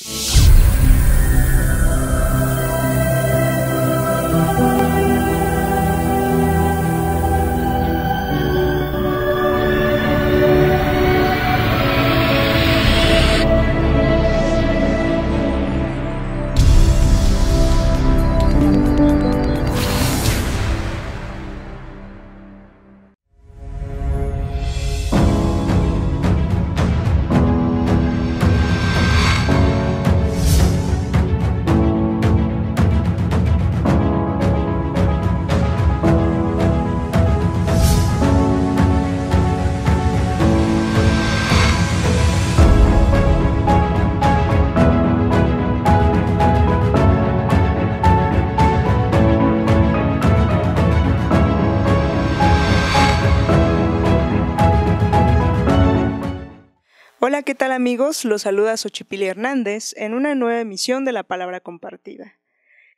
Thank you. ¿qué tal amigos? Los saluda Xochipili Hernández en una nueva emisión de La Palabra Compartida.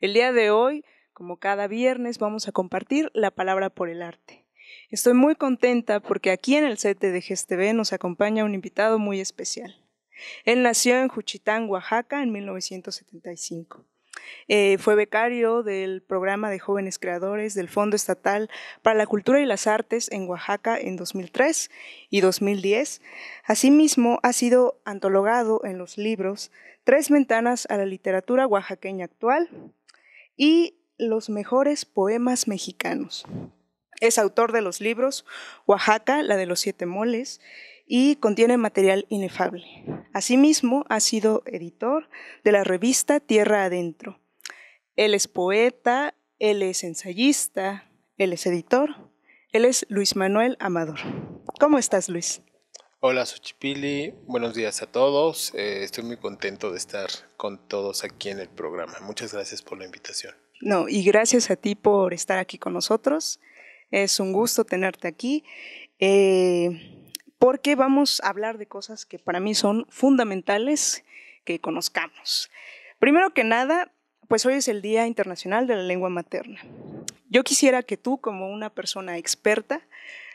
El día de hoy, como cada viernes, vamos a compartir la palabra por el arte. Estoy muy contenta porque aquí en el set de GSTV nos acompaña un invitado muy especial. Él nació en Juchitán, Oaxaca, en 1975. Eh, fue becario del programa de jóvenes creadores del Fondo Estatal para la Cultura y las Artes en Oaxaca en 2003 y 2010. Asimismo, ha sido antologado en los libros Tres Ventanas a la Literatura Oaxaqueña Actual y Los Mejores Poemas Mexicanos. Es autor de los libros Oaxaca, la de los siete moles, y contiene material inefable. Asimismo, ha sido editor de la revista Tierra Adentro. Él es poeta, él es ensayista, él es editor, él es Luis Manuel Amador. ¿Cómo estás, Luis? Hola, suchipili Buenos días a todos. Eh, estoy muy contento de estar con todos aquí en el programa. Muchas gracias por la invitación. No, y gracias a ti por estar aquí con nosotros. Es un gusto tenerte aquí. Eh, porque vamos a hablar de cosas que para mí son fundamentales que conozcamos. Primero que nada, pues hoy es el Día Internacional de la Lengua Materna. Yo quisiera que tú, como una persona experta,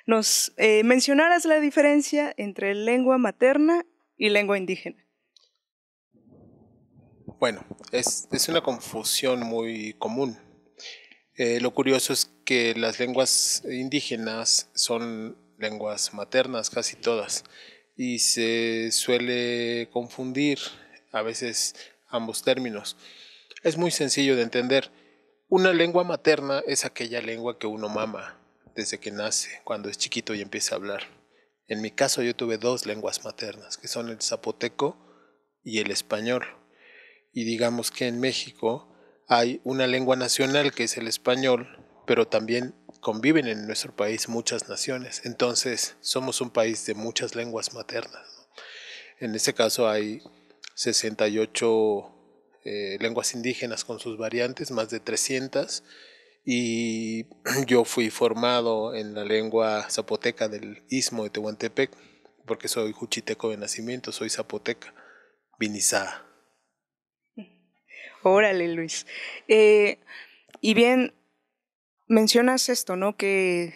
nos eh, mencionaras la diferencia entre lengua materna y lengua indígena. Bueno, es, una confusión muy común. Eh, lo curioso es que las lenguas indígenas son lenguas maternas, casi todas, y se suele confundir a veces ambos términos. Es muy sencillo de entender. Una lengua materna es aquella lengua que uno mama desde que nace, cuando es chiquito y empieza a hablar. En mi caso yo tuve dos lenguas maternas, que son el zapoteco y el español. Y digamos que en México hay una lengua nacional que es el español, pero también conviven en nuestro país muchas naciones. Entonces somos un país de muchas lenguas maternas. En este caso hay 68 eh, lenguas indígenas con sus variantes, más de 300. Y yo fui formado en la lengua zapoteca del istmo de Tehuantepec, porque soy juchiteco de nacimiento, soy zapoteca, Vinizá. Órale, Luis. Eh, y bien, Mencionas esto, ¿no? Que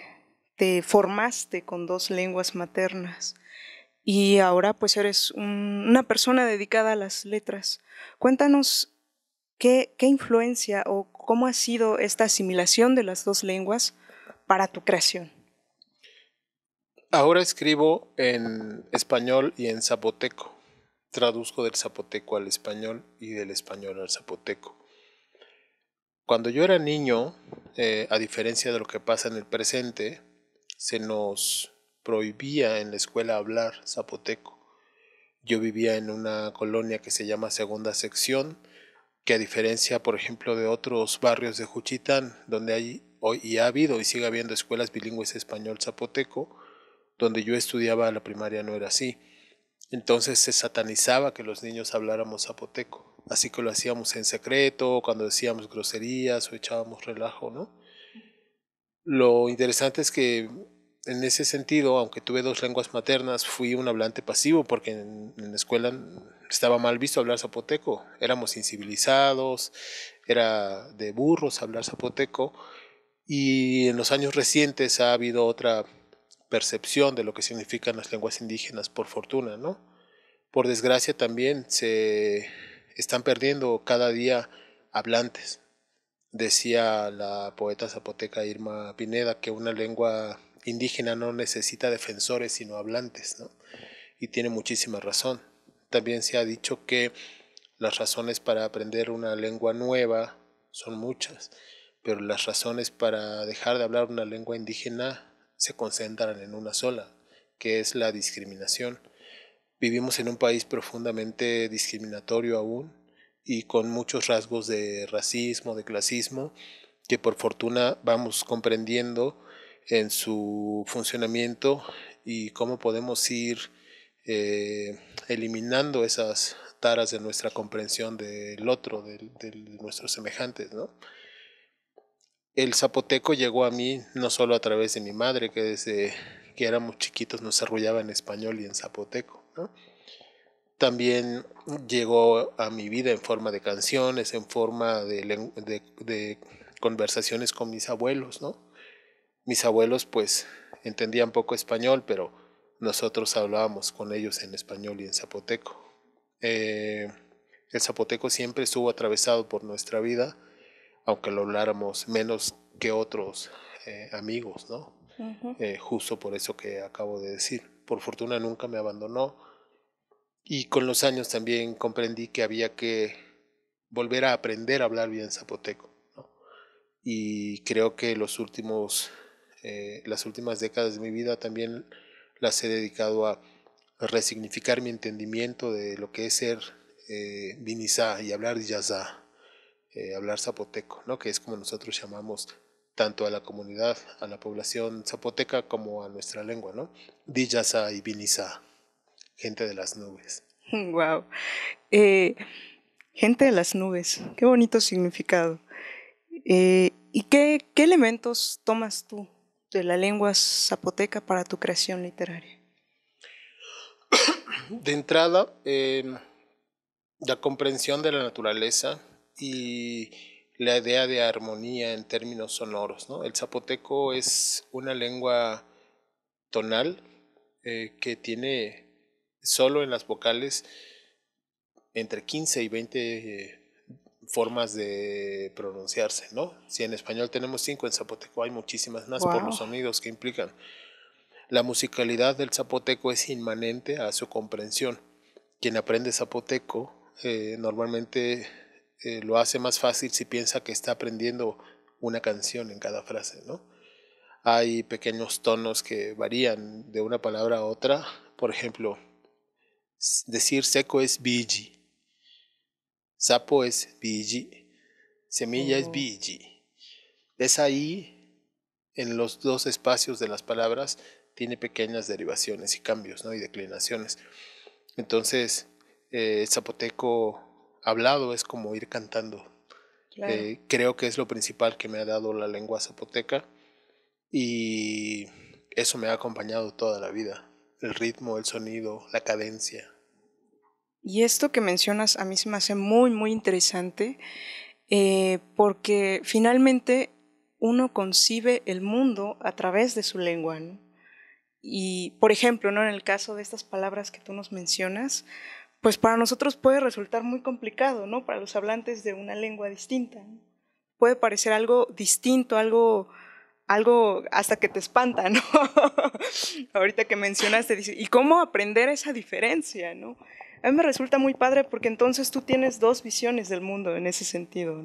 te formaste con dos lenguas maternas y ahora pues eres una persona dedicada a las letras. Cuéntanos qué influencia o cómo ha sido esta asimilación de las dos lenguas para tu creación. Ahora escribo en español y en zapoteco. Traduzco del zapoteco al español y del español al zapoteco. Cuando yo era niño, eh, a diferencia de lo que pasa en el presente, se nos prohibía en la escuela hablar zapoteco. Yo vivía en una colonia que se llama Segunda Sección, que a diferencia, por ejemplo, de otros barrios de Juchitán, donde hay hoy y ha habido y sigue habiendo escuelas bilingües español-zapoteco, donde yo estudiaba la primaria no era así. Entonces se satanizaba que los niños habláramos zapoteco. Así que lo hacíamos en secreto, cuando decíamos groserías o echábamos relajo, ¿no? Lo interesante es que en ese sentido, aunque tuve dos lenguas maternas, fui un hablante pasivo porque en, en la escuela estaba mal visto hablar zapoteco. Éramos incivilizados, era de burros hablar zapoteco. Y en los años recientes ha habido otra percepción de lo que significan las lenguas indígenas, por fortuna, ¿no? Por desgracia también se están perdiendo cada día hablantes. Decía la poeta zapoteca Irma Pineda que una lengua indígena no necesita defensores sino hablantes, Y tiene muchísima razón. También se ha dicho que las razones para aprender una lengua nueva son muchas, pero las razones para dejar de hablar una lengua indígena se concentran en una sola, que es la discriminación. Vivimos en un país profundamente discriminatorio aún y con muchos rasgos de racismo, de clasismo, que por fortuna vamos comprendiendo en su funcionamiento y cómo podemos ir eh, eliminando esas taras de nuestra comprensión del otro, de, de nuestros semejantes, ¿no? el zapoteco llegó a mí no solo a través de mi madre, que desde que éramos chiquitos nos arrullaba en español y en zapoteco, También llegó a mi vida en forma de canciones, en forma de, conversaciones con mis abuelos, Mis abuelos pues entendían poco español, pero nosotros hablábamos con ellos en español y en zapoteco. Eh, el zapoteco siempre estuvo atravesado por nuestra vida aunque lo habláramos menos que otros eh, amigos, ¿no? Eh, justo por eso que acabo de decir. Por fortuna nunca me abandonó y con los años también comprendí que había que volver a aprender a hablar bien zapoteco. Y creo que los últimos, eh, las últimas décadas de mi vida también las he dedicado a resignificar mi entendimiento de lo que es ser eh, vinizá y hablar yazá. Eh, hablar zapoteco, ¿no? que es como nosotros llamamos tanto a la comunidad, a la población zapoteca como a nuestra lengua, ¿no? Diyasa y Binisa, gente de las nubes. Wow. Eh, gente de las nubes, qué bonito significado. Eh, ¿Y qué, elementos tomas tú de la lengua zapoteca para tu creación literaria? De entrada, em, la comprensión de la naturaleza, y la idea de armonía en términos sonoros. ¿no? El zapoteco es una lengua tonal eh, que tiene solo en las vocales entre 15 y 20 formas de pronunciarse, ¿no? Si en español tenemos cinco, en zapoteco hay muchísimas más por los sonidos que implican. La musicalidad del zapoteco es inmanente a su comprensión. Quien aprende zapoteco eh, normalmente eh, lo hace más fácil si piensa que está aprendiendo una canción en cada frase, ¿no? Hay pequeños tonos que varían de una palabra a otra. Por ejemplo, decir seco es biji, sapo es biji, semilla es oh. biji. Es ahí, en los dos espacios de las palabras, tiene pequeñas derivaciones y cambios, ¿no? Y declinaciones. Entonces, eh, el zapoteco hablado, es como ir cantando. Eh, creo que es lo principal que me ha dado la lengua zapoteca y eso me ha acompañado toda la vida. El ritmo, el sonido, la cadencia. Y esto que mencionas a mí se me hace muy, muy interesante eh, porque finalmente uno concibe el mundo a través de su lengua. Y, por ejemplo, ¿no? en el caso de estas palabras que tú nos mencionas, pues para nosotros puede resultar muy complicado, ¿no? Para los hablantes de una lengua distinta. Puede parecer algo distinto, algo, algo hasta que te espanta, ¿no? Ahorita que mencionaste, ¿y cómo aprender esa diferencia, ¿no? A mí me resulta muy padre porque entonces tú tienes dos visiones del mundo en ese sentido.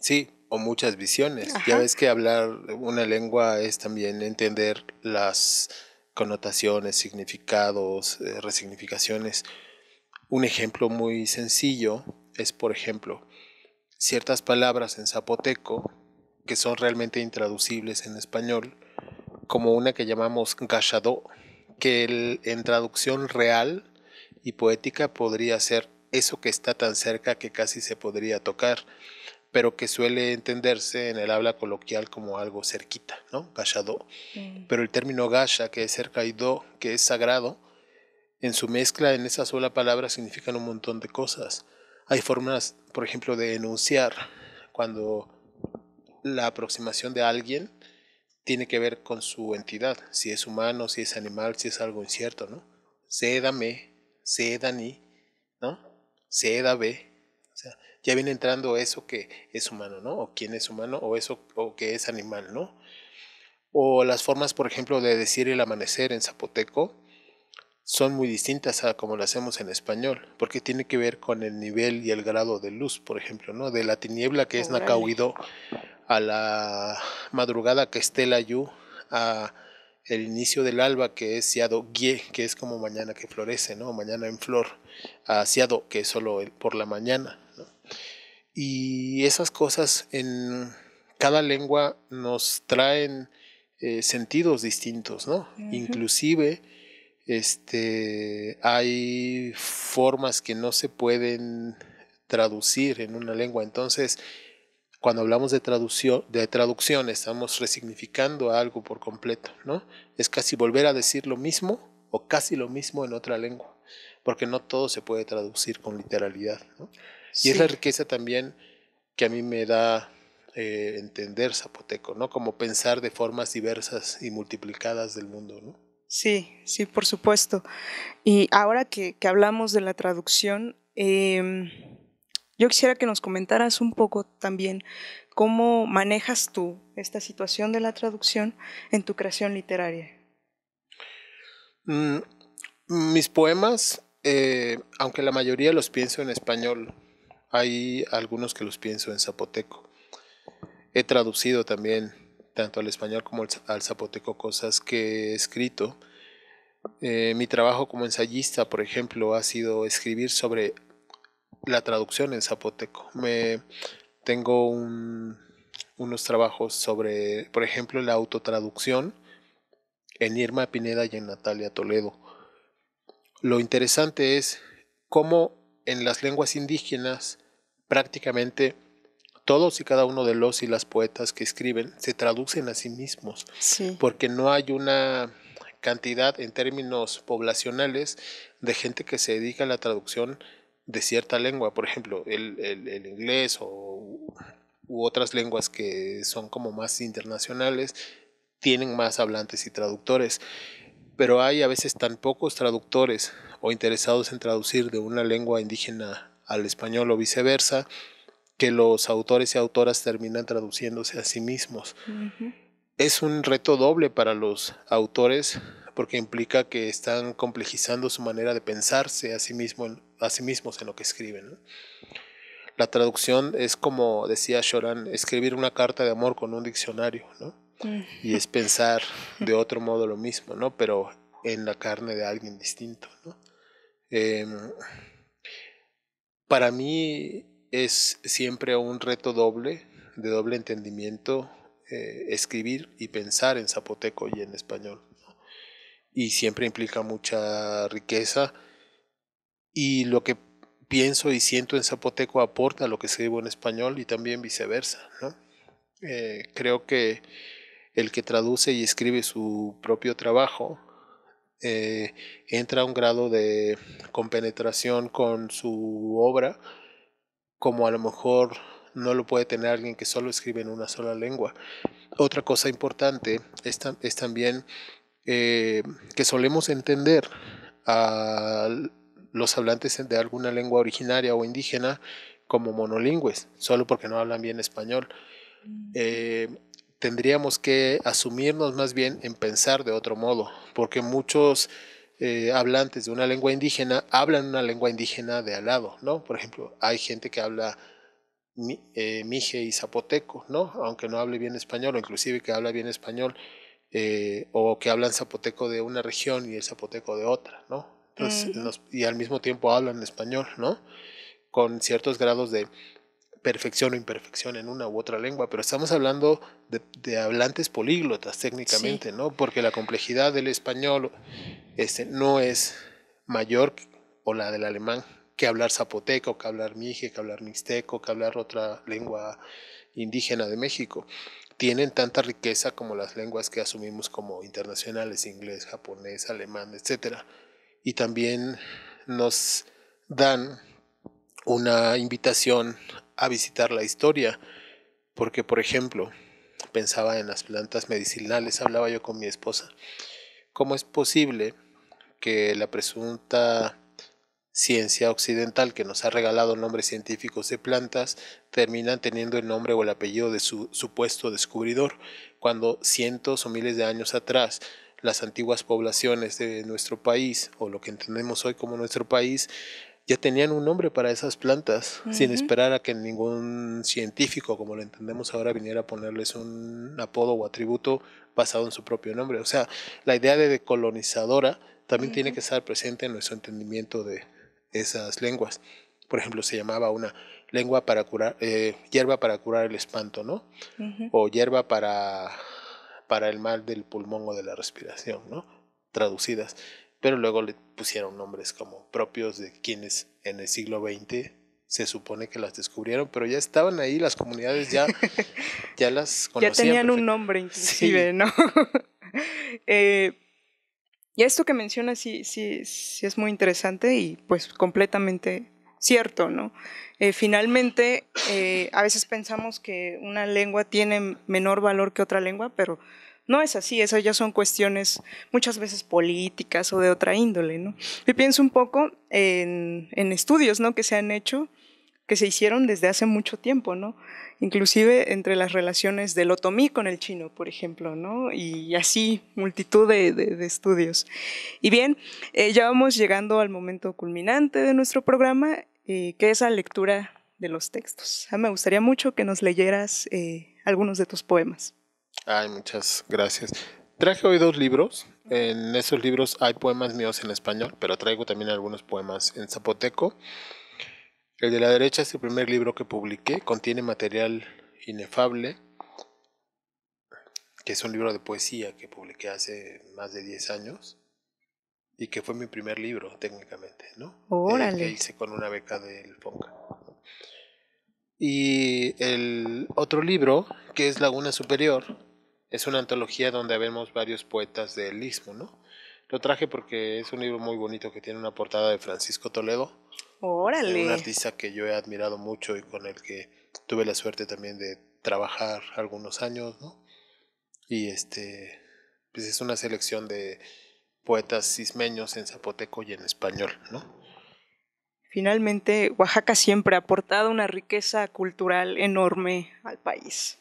Sí, o muchas visiones. Ya ves que hablar una lengua es también entender las connotaciones, significados, eh, resignificaciones un ejemplo muy sencillo es, por ejemplo, ciertas palabras en zapoteco que son realmente intraducibles en español, como una que llamamos gachado, que en traducción real y poética podría ser eso que está tan cerca que casi se podría tocar, pero que suele entenderse en el habla coloquial como algo cerquita, ¿no? Gachado. Pero el término gacha, que es cerca, y do, que es sagrado, en su mezcla, en esa sola palabra significan un montón de cosas. Hay formas, por ejemplo, de enunciar cuando la aproximación de alguien tiene que ver con su entidad, si es humano, si es animal, si es algo incierto, ¿no? Cédame, cédani, ¿no? Cédave. O sea, ya viene entrando eso que es humano, ¿no? O quién es humano, o eso, o que es animal, ¿no? O las formas, por ejemplo, de decir el amanecer en zapoteco, son muy distintas a como lo hacemos en español, porque tiene que ver con el nivel y el grado de luz, por ejemplo, ¿no? De la tiniebla que es nakauido a la madrugada que es Telayu, a el inicio del alba que es Siado Gie, que es como mañana que florece, ¿no? Mañana en flor, a Siado, que es solo por la mañana, Y esas cosas en cada lengua nos traen eh, sentidos distintos, ¿no? Inclusive este, hay formas que no se pueden traducir en una lengua. Entonces, cuando hablamos de traducción, de traducción, estamos resignificando algo por completo, ¿no? Es casi volver a decir lo mismo o casi lo mismo en otra lengua, porque no todo se puede traducir con literalidad, ¿no? Y es la riqueza también que a mí me da eh, entender zapoteco, ¿no? Como pensar de formas diversas y multiplicadas del mundo, ¿no? Sí, sí, por supuesto. Y ahora que, hablamos de la traducción, em, yo quisiera que nos comentaras un poco también cómo manejas tú esta situación de la traducción en tu creación literaria. Mm, mis poemas, eh, aunque la mayoría los pienso en español, hay algunos que los pienso en zapoteco. He traducido también tanto al español como al zapoteco cosas que he escrito. Eh, mi trabajo como ensayista, por ejemplo, ha sido escribir sobre la traducción en zapoteco. Me, tengo unos trabajos sobre, por ejemplo, la autotraducción en Irma Pineda y en Natalia Toledo. Lo interesante es cómo en las lenguas indígenas prácticamente todos y cada uno de los y las poetas que escriben se traducen a sí mismos, porque no hay una cantidad en términos poblacionales de gente que se dedica a la traducción de cierta lengua, por ejemplo, el, inglés u otras lenguas que son como más internacionales, tienen más hablantes y traductores, pero hay a veces tan pocos traductores o interesados en traducir de una lengua indígena al español o viceversa, que los autores y autoras terminan traduciéndose a sí mismos. Es un reto doble para los autores porque implica que están complejizando su manera de pensarse a sí, mismo, a sí mismos en lo que escriben. La traducción es como decía Shoran, escribir una carta de amor con un diccionario, mm. Y es pensar de otro modo lo mismo, ¿no? Pero en la carne de alguien distinto, em, para mí es siempre un reto doble, de doble entendimiento, eh, escribir y pensar en zapoteco y en español. Y siempre implica mucha riqueza. Y lo que pienso y siento en zapoteco aporta a lo que escribo en español y también viceversa. ¿no? Eh, creo que el que traduce y escribe su propio trabajo eh, entra a un grado de compenetración con su obra como a lo mejor no lo puede tener alguien que solo escribe en una sola lengua. Otra cosa importante es, también eh, que solemos entender a los hablantes de alguna lengua originaria o indígena como monolingües, solo porque no hablan bien español. Mm. Eh, tendríamos que asumirnos más bien en pensar de otro modo, porque muchos eh, hablantes de una lengua indígena hablan una lengua indígena de al lado, ¿no? Por ejemplo, hay gente que habla eh, mije y zapoteco, ¿no? Aunque no hable bien español, o inclusive que habla bien español, eh, o que hablan zapoteco de una región y el zapoteco de otra, ¿no? Entonces, y al mismo tiempo hablan español, ¿no? Con ciertos grados de perfección o imperfección en una u otra lengua, pero estamos hablando de, hablantes políglotas técnicamente, ¿no? Porque la complejidad del español este, no es mayor o la del alemán que hablar zapoteco, que hablar mije, que hablar mixteco, que hablar otra lengua indígena de México. Tienen tanta riqueza como las lenguas que asumimos como internacionales, inglés, japonés, alemán, etc. Y también nos dan una invitación a visitar la historia, porque por ejemplo, pensaba en las plantas medicinales, hablaba yo con mi esposa, ¿cómo es posible que la presunta ciencia occidental que nos ha regalado nombres científicos de plantas terminan teniendo el nombre o el apellido de su supuesto descubridor, cuando cientos o miles de años atrás las antiguas poblaciones de nuestro país o lo que entendemos hoy como nuestro país ya tenían un nombre para esas plantas, sin esperar a que ningún científico, como lo entendemos ahora, viniera a ponerles un apodo o atributo basado en su propio nombre. O sea, la idea de decolonizadora también tiene que estar presente en nuestro entendimiento de esas lenguas. Por ejemplo, se llamaba una lengua para curar, eh, hierba para curar el espanto, ¿no? O hierba para, para el mal del pulmón o de la respiración, ¿no? Traducidas pero luego le pusieron nombres como propios de quienes en el siglo XX se supone que las descubrieron, pero ya estaban ahí, las comunidades ya, ya las conocían. Ya tenían un nombre inclusive, ¿no? Eh, y esto que mencionas sí, sí, sí es muy interesante y pues completamente cierto, ¿no? Eh, finalmente, eh, a veces pensamos que una lengua tiene menor valor que otra lengua, pero no es así, esas ya son cuestiones muchas veces políticas o de otra índole, ¿no? pienso un poco en, estudios, Que se han hecho, que se hicieron desde hace mucho tiempo, ¿no? Inclusive entre las relaciones del otomí con el chino, por ejemplo, ¿no? Y así, multitud de, estudios. Y bien, eh, ya vamos llegando al momento culminante de nuestro programa, eh, que es la lectura de los textos. Ah, me gustaría mucho que nos leyeras eh, algunos de tus poemas. Ay, muchas gracias. Traje hoy dos libros. En esos libros hay poemas míos en español, pero traigo también algunos poemas en zapoteco. El de la derecha es el primer libro que publiqué. Contiene material inefable, que es un libro de poesía que publiqué hace más de 10 años y que fue mi primer libro técnicamente, ¿no? Órale. que hice con una beca del FONCA. Y el otro libro que es Laguna Superior, es una antología donde vemos varios poetas del Istmo, ¿no? Lo traje porque es un libro muy bonito que tiene una portada de Francisco Toledo. Un artista que yo he admirado mucho y con el que tuve la suerte también de trabajar algunos años, ¿no? Y este, pues es una selección de poetas cismeños en zapoteco y en español, ¿no? Finalmente, Oaxaca siempre ha aportado una riqueza cultural enorme al país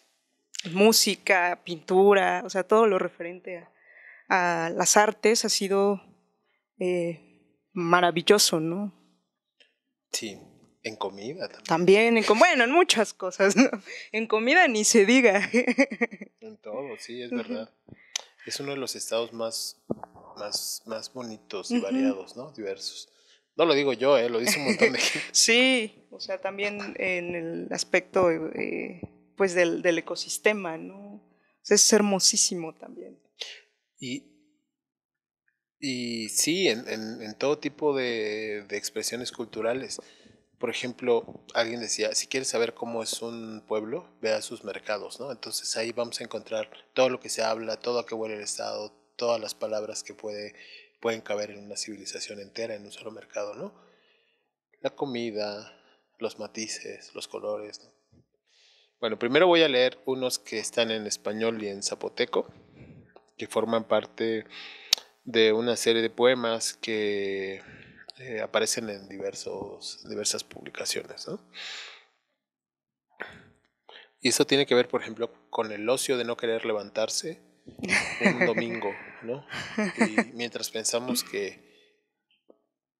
música, pintura, o sea, todo lo referente a, las artes ha sido eh, maravilloso, ¿no? Sí, en comida también. También, en, bueno, en muchas cosas, ¿no? En comida ni se diga. En todo, sí, es verdad. Es uno de los estados más, más, más bonitos y variados, ¿no? Diversos. No lo digo yo, ¿eh? lo dice un montón de gente. sí, o sea, también en el aspecto... Eh, pues del, del ecosistema, ¿no? es hermosísimo también. Y, y sí, en, en, todo tipo de, de, expresiones culturales. Por ejemplo, alguien decía, si quieres saber cómo es un pueblo, ve a sus mercados, ¿no? Entonces ahí vamos a encontrar todo lo que se habla, todo a qué huele el Estado, todas las palabras que puede, pueden caber en una civilización entera, en un solo mercado, ¿no? La comida, los matices, los colores, ¿no? Bueno, primero voy a leer unos que están en español y en zapoteco, que forman parte de una serie de poemas que eh, aparecen en diversos, diversas publicaciones. ¿no? Y eso tiene que ver, por ejemplo, con el ocio de no querer levantarse un domingo, ¿no? Y mientras pensamos que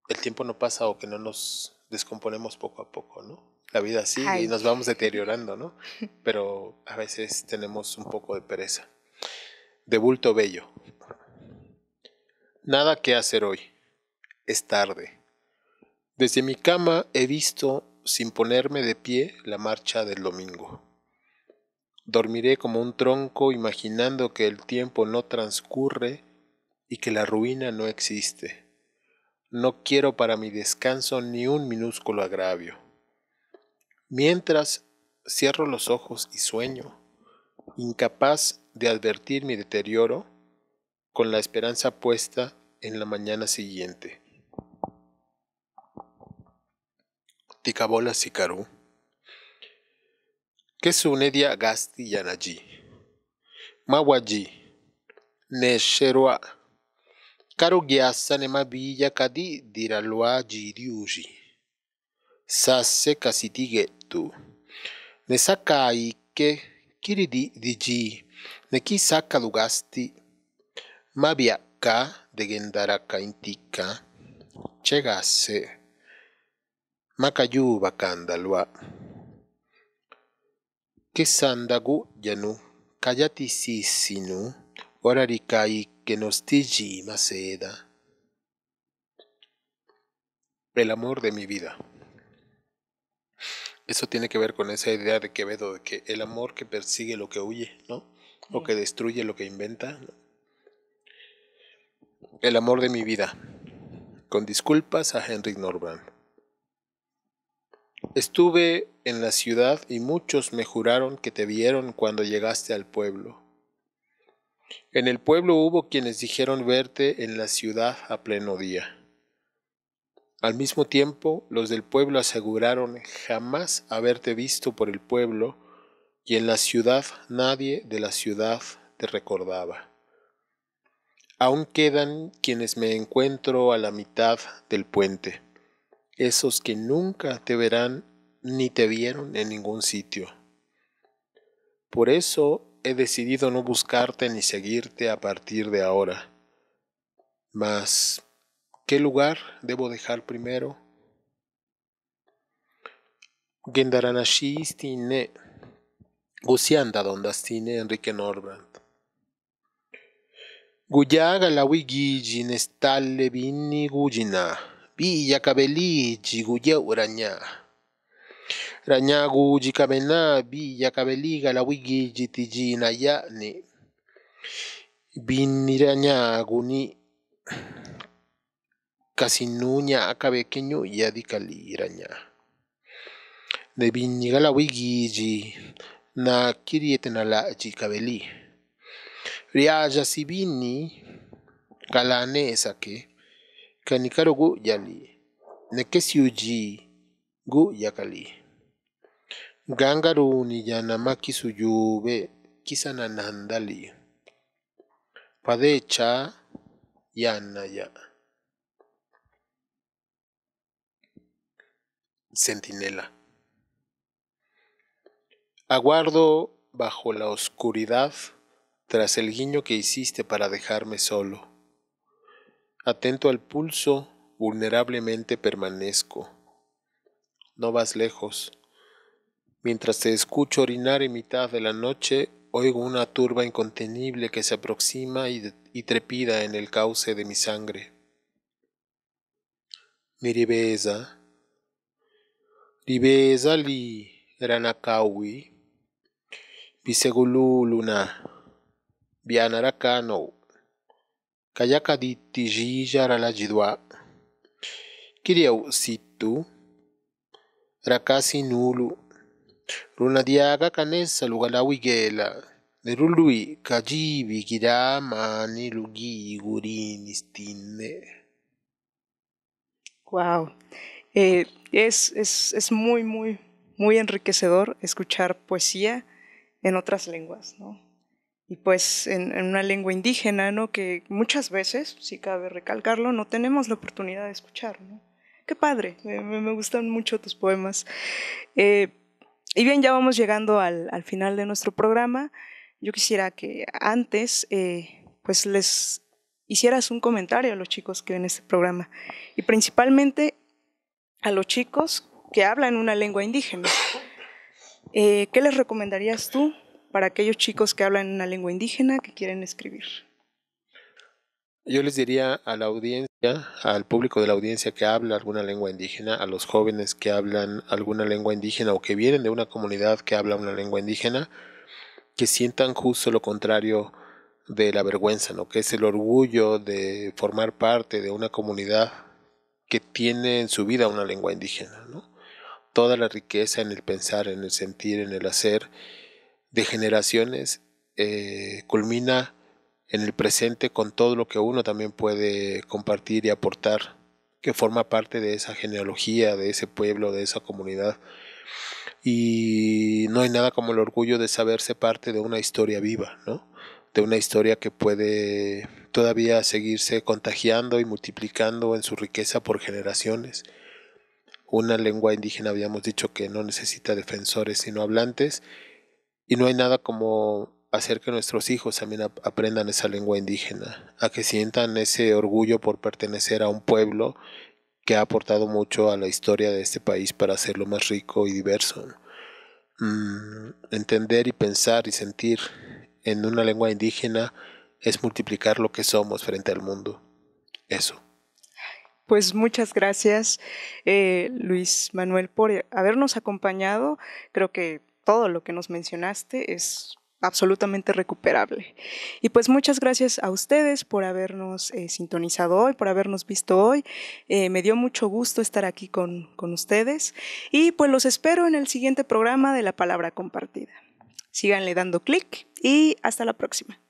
el tiempo no pasa o que no nos descomponemos poco a poco, ¿no? la vida sigue y nos vamos deteriorando, ¿no? Pero a veces tenemos un poco de pereza. De bulto bello. Nada que hacer hoy. Es tarde. Desde mi cama he visto, sin ponerme de pie, la marcha del domingo. Dormiré como un tronco imaginando que el tiempo no transcurre y que la ruina no existe. No quiero para mi descanso ni un minúsculo agravio Mientras cierro los ojos y sueño, incapaz de advertir mi deterioro, con la esperanza puesta en la mañana siguiente. Ticabola su sunedia Gasti Yanaji. Mawaji. Nesherwa. ne Nemabilla Kadi Diralua Jiriuji. Sase Kasitiget. Tu Ne sakai ke kiridi diji, ne ki dugasti, lugasti, mabia ka de gendaraka intika, chegase, bakandalua. que Kesandagu yanu, kayati sisinu, orarikai que nos tiji El amor de mi vida. Eso tiene que ver con esa idea de Quevedo, de que el amor que persigue lo que huye, ¿no? O que destruye lo que inventa. El amor de mi vida. Con disculpas a Henry Norbrand. Estuve en la ciudad y muchos me juraron que te vieron cuando llegaste al pueblo. En el pueblo hubo quienes dijeron verte en la ciudad a pleno día. Al mismo tiempo, los del pueblo aseguraron jamás haberte visto por el pueblo, y en la ciudad nadie de la ciudad te recordaba. Aún quedan quienes me encuentro a la mitad del puente, esos que nunca te verán ni te vieron en ningún sitio. Por eso he decidido no buscarte ni seguirte a partir de ahora. Mas ¿Qué lugar debo dejar primero? Gendaranashi stine. donde dondastine Enrique Norbrandt. Guyaga la wigiji nestale vini guyina. Villa cabeligi Guyeuraña uraña. Raña cabena villa cabeliga la tijina yani. Vini raña guni. Casi nuña keñu yadi kaliraña de la wigiji na cabeli. Riaja si sibini kalane que kanikaro gu yali nekesiuji gu yakali gangaru ni yanamaki suyube nandali. padecha yanaya centinela. Aguardo bajo la oscuridad tras el guiño que hiciste para dejarme solo. Atento al pulso, vulnerablemente permanezco. No vas lejos. Mientras te escucho orinar en mitad de la noche, oigo una turba incontenible que se aproxima y, trepida en el cauce de mi sangre. Miribeza, Libeeza liranakawi bisekulu luna byanalakanaw kayakali tilliyalalachidwa kiriaw situ rakasinulu runariaka kanesa lukalawikela nerului kayibikira mani lugi gurini sitine. Wow Eh, es, es, muy, muy, muy enriquecedor escuchar poesía en otras lenguas, ¿no? Y pues en, una lengua indígena, ¿no? Que muchas veces, si cabe recalcarlo, no tenemos la oportunidad de escuchar, ¿no? Qué padre, me, gustan mucho tus poemas. Eh, y bien, ya vamos llegando al, final de nuestro programa. Yo quisiera que antes, eh, pues les hicieras un comentario a los chicos que ven este programa. Y principalmente a los chicos que hablan una lengua indígena. Eh, ¿Qué les recomendarías tú para aquellos chicos que hablan una lengua indígena que quieren escribir? Yo les diría a la audiencia, al público de la audiencia que habla alguna lengua indígena, a los jóvenes que hablan alguna lengua indígena o que vienen de una comunidad que habla una lengua indígena, que sientan justo lo contrario de la vergüenza, ¿no? que es el orgullo de formar parte de una comunidad que tiene en su vida una lengua indígena. Toda la riqueza en el pensar, en el sentir, en el hacer de generaciones eh, culmina en el presente con todo lo que uno también puede compartir y aportar, que forma parte de esa genealogía, de ese pueblo, de esa comunidad. Y no hay nada como el orgullo de saberse parte de una historia viva, De una historia que puede todavía seguirse contagiando y multiplicando en su riqueza por generaciones. Una lengua indígena habíamos dicho que no necesita defensores sino hablantes y no hay nada como hacer que nuestros hijos también aprendan esa lengua indígena, a que sientan ese orgullo por pertenecer a un pueblo que ha aportado mucho a la historia de este país para hacerlo más rico y diverso. Mm, entender y pensar y sentir en una lengua indígena es multiplicar lo que somos frente al mundo. Eso. Pues muchas gracias, eh, Luis Manuel, por habernos acompañado. Creo que todo lo que nos mencionaste es absolutamente recuperable. Y pues muchas gracias a ustedes por habernos eh, sintonizado hoy, por habernos visto hoy. Eh, me dio mucho gusto estar aquí con, con ustedes y pues los espero en el siguiente programa de La Palabra Compartida. Síganle dando clic y hasta la próxima.